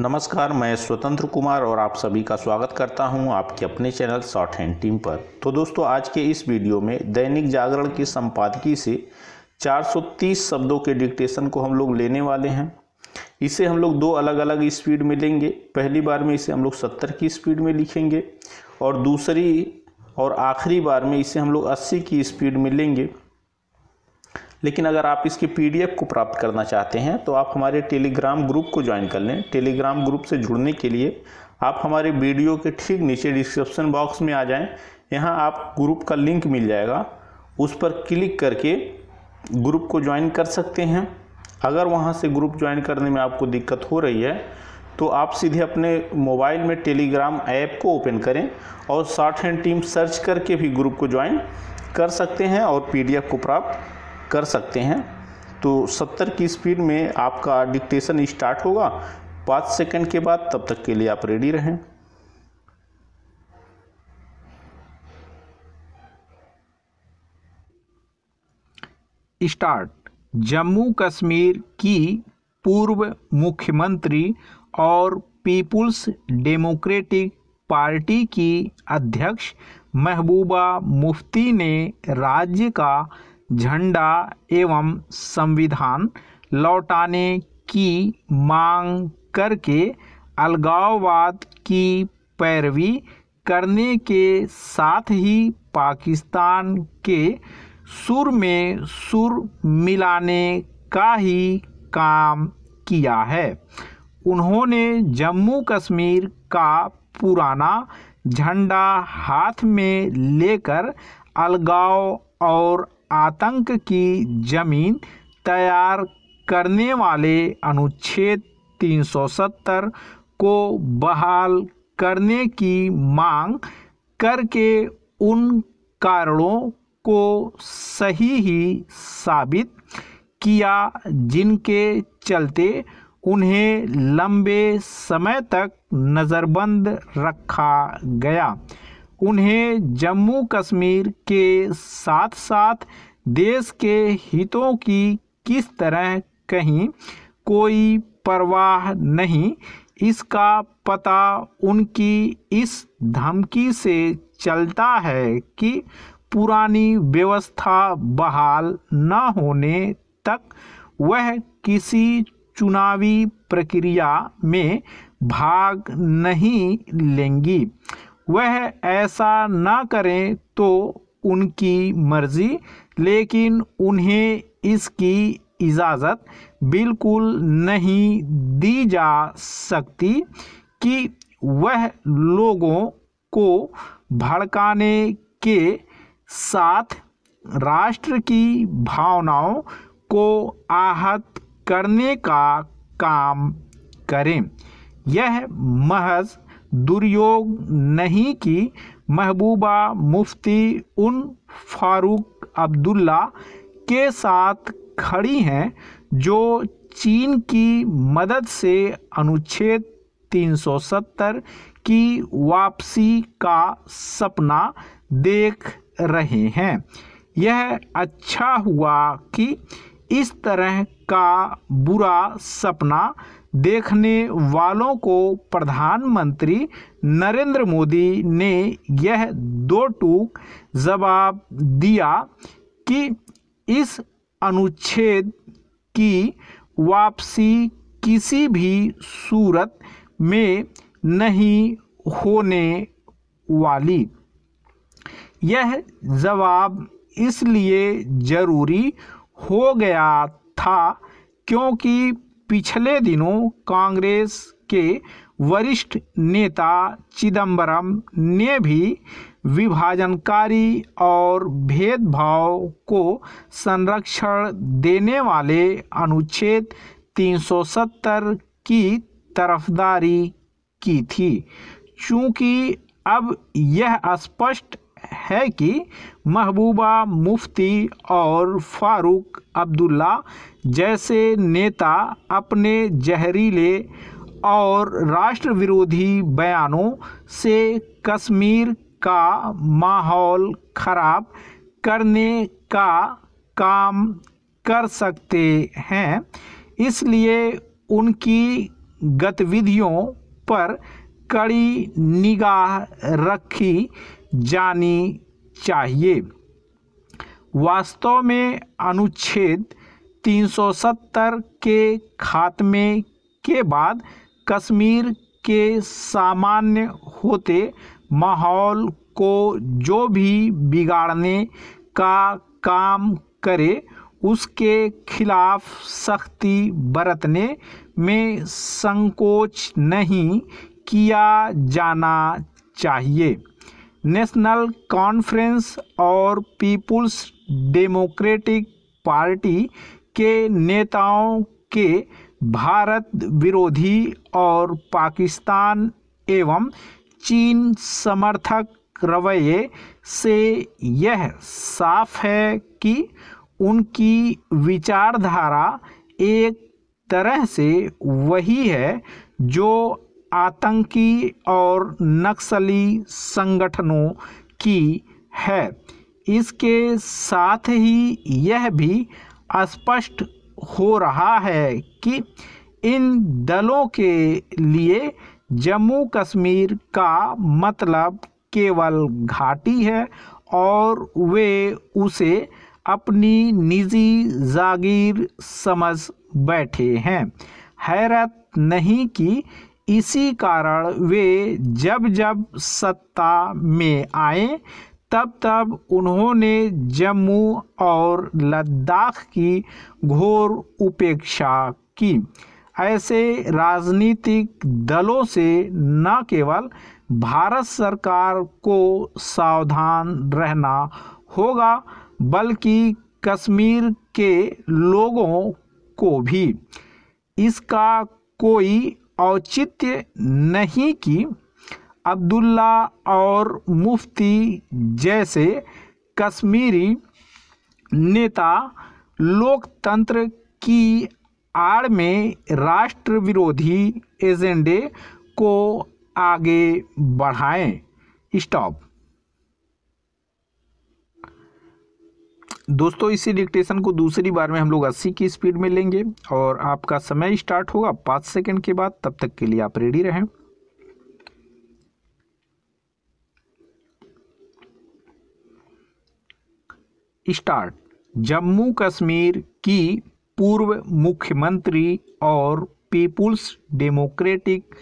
नमस्कार मैं स्वतंत्र कुमार और आप सभी का स्वागत करता हूं आपके अपने चैनल शॉर्ट हैंड टीम पर तो दोस्तों आज के इस वीडियो में दैनिक जागरण की संपादकीय से 430 शब्दों के डिक्टेशन को हम लोग लेने वाले हैं इसे हम लोग दो अलग अलग स्पीड में लेंगे पहली बार में इसे हम लोग सत्तर की स्पीड में लिखेंगे और दूसरी और आखिरी बार में इसे हम लोग अस्सी की स्पीड में लेंगे लेकिन अगर आप इसके पीडीएफ को प्राप्त करना चाहते हैं तो आप हमारे टेलीग्राम ग्रुप को ज्वाइन कर लें टेलीग्राम ग्रुप से जुड़ने के लिए आप हमारे वीडियो के ठीक नीचे डिस्क्रिप्शन बॉक्स में आ जाएं यहाँ आप ग्रुप का लिंक मिल जाएगा उस पर क्लिक करके ग्रुप को ज्वाइन कर सकते हैं अगर वहाँ से ग्रुप ज्वाइन करने में आपको दिक्कत हो रही है तो आप सीधे अपने मोबाइल में टेलीग्राम ऐप को ओपन करें और शॉर्ट हैंड टीम सर्च करके भी ग्रुप को ज्वाइन कर सकते हैं और पीडीएफ को प्राप्त कर सकते हैं तो 70 की स्पीड में आपका डिक्टेशन स्टार्ट होगा पाँच सेकंड के बाद तब तक के लिए आप रेडी रहें स्टार्ट जम्मू कश्मीर की पूर्व मुख्यमंत्री और पीपुल्स डेमोक्रेटिक पार्टी की अध्यक्ष महबूबा मुफ्ती ने राज्य का झंडा एवं संविधान लौटाने की मांग करके अलगाववाद की पैरवी करने के साथ ही पाकिस्तान के सुर में सुर मिलाने का ही काम किया है उन्होंने जम्मू कश्मीर का पुराना झंडा हाथ में लेकर अलगाव और आतंक की जमीन तैयार करने वाले अनुच्छेद 370 को बहाल करने की मांग करके उन कारणों को सही ही साबित किया जिनके चलते उन्हें लंबे समय तक नज़रबंद रखा गया उन्हें जम्मू कश्मीर के साथ साथ देश के हितों की किस तरह कहीं कोई परवाह नहीं इसका पता उनकी इस धमकी से चलता है कि पुरानी व्यवस्था बहाल न होने तक वह किसी चुनावी प्रक्रिया में भाग नहीं लेंगी वह ऐसा ना करें तो उनकी मर्ज़ी लेकिन उन्हें इसकी इजाज़त बिल्कुल नहीं दी जा सकती कि वह लोगों को भड़काने के साथ राष्ट्र की भावनाओं को आहत करने का काम करें यह महज दुर्योग नहीं की महबूबा मुफ्ती उन फारूक अब्दुल्ला के साथ खड़ी हैं जो चीन की मदद से अनुच्छेद 370 की वापसी का सपना देख रहे हैं यह अच्छा हुआ कि इस तरह का बुरा सपना देखने वालों को प्रधानमंत्री नरेंद्र मोदी ने यह दो टूक जवाब दिया कि इस अनुच्छेद की वापसी किसी भी सूरत में नहीं होने वाली यह जवाब इसलिए ज़रूरी हो गया था क्योंकि पिछले दिनों कांग्रेस के वरिष्ठ नेता चिदंबरम ने भी विभाजनकारी और भेदभाव को संरक्षण देने वाले अनुच्छेद 370 की तरफदारी की थी चूँकि अब यह स्पष्ट है कि महबूबा मुफ्ती और फारूक अब्दुल्ला जैसे नेता अपने जहरीले और राष्ट्र विरोधी बयानों से कश्मीर का माहौल ख़राब करने का काम कर सकते हैं इसलिए उनकी गतिविधियों पर कड़ी निगाह रखी जानी चाहिए वास्तव में अनुच्छेद 370 के खात्मे के बाद कश्मीर के सामान्य होते माहौल को जो भी बिगाड़ने का काम करे उसके खिलाफ सख्ती बरतने में संकोच नहीं किया जाना चाहिए नेशनल कॉन्फ्रेंस और पीपुल्स डेमोक्रेटिक पार्टी के नेताओं के भारत विरोधी और पाकिस्तान एवं चीन समर्थक रवैये से यह साफ है कि उनकी विचारधारा एक तरह से वही है जो आतंकी और नक्सली संगठनों की है इसके साथ ही यह भी स्पष्ट हो रहा है कि इन दलों के लिए जम्मू कश्मीर का मतलब केवल घाटी है और वे उसे अपनी निजी जागीर समझ बैठे हैं हैरत नहीं कि इसी कारण वे जब जब सत्ता में आए तब तब उन्होंने जम्मू और लद्दाख की घोर उपेक्षा की ऐसे राजनीतिक दलों से न केवल भारत सरकार को सावधान रहना होगा बल्कि कश्मीर के लोगों को भी इसका कोई औचित्य नहीं कि अब्दुल्ला और मुफ्ती जैसे कश्मीरी नेता लोकतंत्र की आड़ में राष्ट्र विरोधी एजेंडे को आगे बढ़ाएं स्टॉप दोस्तों इसी डिक्टेशन को दूसरी बार में हम लोग 80 की स्पीड में लेंगे और आपका समय स्टार्ट होगा पाँच सेकंड के बाद तब तक के लिए आप रेडी रहें स्टार्ट जम्मू कश्मीर की पूर्व मुख्यमंत्री और पीपुल्स डेमोक्रेटिक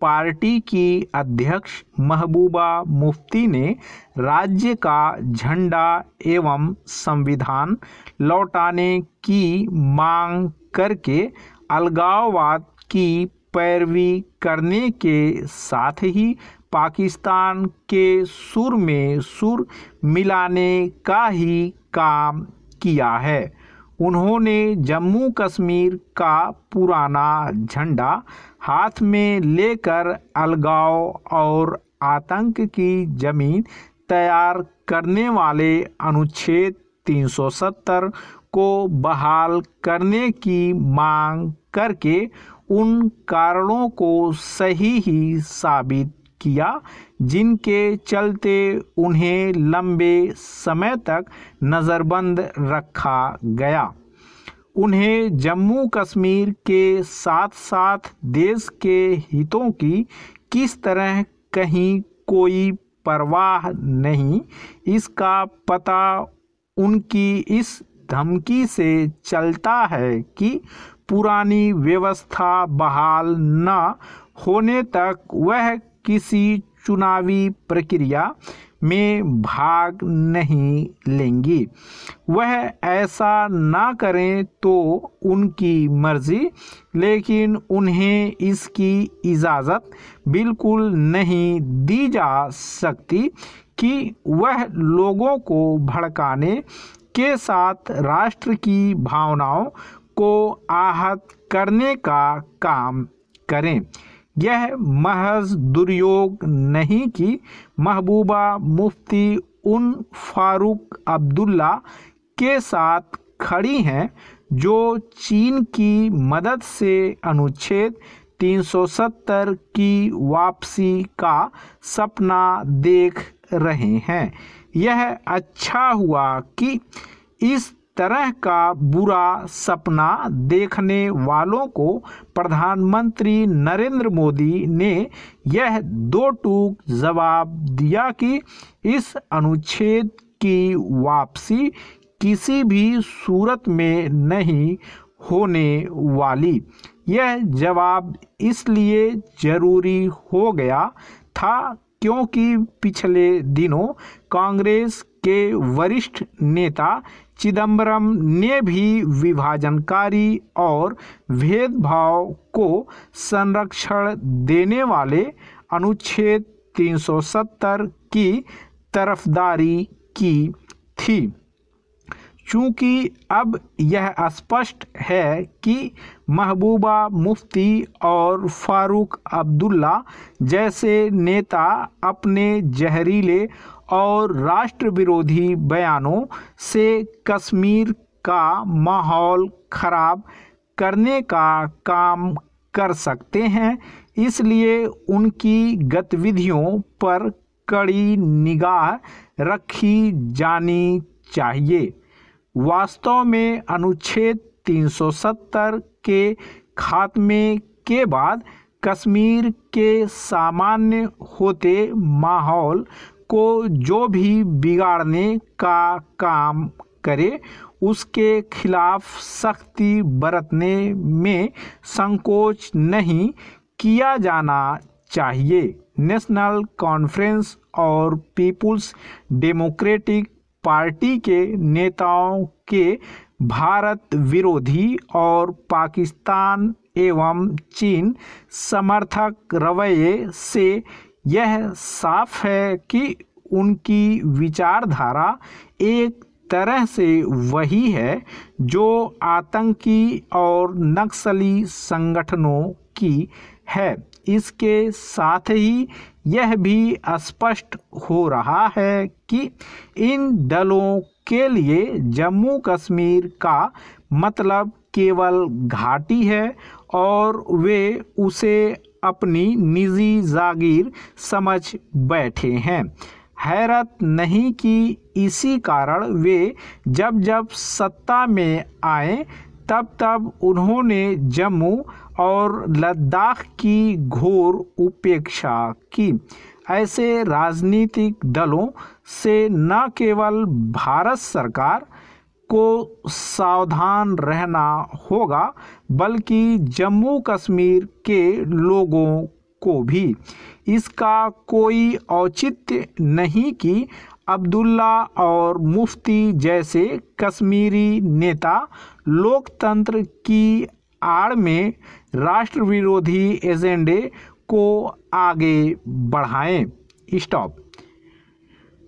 पार्टी की अध्यक्ष महबूबा मुफ्ती ने राज्य का झंडा एवं संविधान लौटाने की मांग करके अलगाववाद की पैरवी करने के साथ ही पाकिस्तान के सुर में सुर मिलाने का ही काम किया है उन्होंने जम्मू कश्मीर का पुराना झंडा हाथ में लेकर अलगाव और आतंक की जमीन तैयार करने वाले अनुच्छेद 370 को बहाल करने की मांग करके उन कारणों को सही ही साबित किया जिनके चलते उन्हें लंबे समय तक नज़रबंद रखा गया उन्हें जम्मू कश्मीर के साथ साथ देश के हितों की किस तरह कहीं कोई परवाह नहीं इसका पता उनकी इस धमकी से चलता है कि पुरानी व्यवस्था बहाल न होने तक वह किसी चुनावी प्रक्रिया में भाग नहीं लेंगी वह ऐसा ना करें तो उनकी मर्ज़ी लेकिन उन्हें इसकी इजाज़त बिल्कुल नहीं दी जा सकती कि वह लोगों को भड़काने के साथ राष्ट्र की भावनाओं को आहत करने का काम करें यह महज दुर्योग नहीं कि महबूबा मुफ्ती उन फारूक अब्दुल्ला के साथ खड़ी हैं जो चीन की मदद से अनुच्छेद 370 की वापसी का सपना देख रहे हैं यह अच्छा हुआ कि इस तरह का बुरा सपना देखने वालों को प्रधानमंत्री नरेंद्र मोदी ने यह दो टूक जवाब दिया कि इस अनुच्छेद की वापसी किसी भी सूरत में नहीं होने वाली यह जवाब इसलिए जरूरी हो गया था क्योंकि पिछले दिनों कांग्रेस के वरिष्ठ नेता चिदम्बरम ने भी विभाजनकारी और भेदभाव को संरक्षण देने वाले अनुच्छेद 370 की तरफदारी की थी चूँकि अब यह स्पष्ट है कि महबूबा मुफ्ती और फारूक अब्दुल्ला जैसे नेता अपने जहरीले और राष्ट्र विरोधी बयानों से कश्मीर का माहौल खराब करने का काम कर सकते हैं इसलिए उनकी गतिविधियों पर कड़ी निगाह रखी जानी चाहिए वास्तव में अनुच्छेद 370 के खात्मे के बाद कश्मीर के सामान्य होते माहौल को जो भी बिगाड़ने का काम करे उसके खिलाफ सख्ती बरतने में संकोच नहीं किया जाना चाहिए नेशनल कॉन्फ्रेंस और पीपुल्स डेमोक्रेटिक पार्टी के नेताओं के भारत विरोधी और पाकिस्तान एवं चीन समर्थक रवैये से यह साफ है कि उनकी विचारधारा एक तरह से वही है जो आतंकी और नक्सली संगठनों की है इसके साथ ही यह भी स्पष्ट हो रहा है कि इन दलों के लिए जम्मू कश्मीर का मतलब केवल घाटी है और वे उसे अपनी निजी जागीर समझ बैठे हैं हैरत नहीं कि इसी कारण वे जब जब सत्ता में आए तब तब उन्होंने जम्मू और लद्दाख की घोर उपेक्षा की ऐसे राजनीतिक दलों से न केवल भारत सरकार को सावधान रहना होगा बल्कि जम्मू कश्मीर के लोगों को भी इसका कोई औचित्य नहीं कि अब्दुल्ला और मुफ्ती जैसे कश्मीरी नेता लोकतंत्र की आड़ में राष्ट्र विरोधी एजेंडे को आगे बढ़ाएं स्टॉप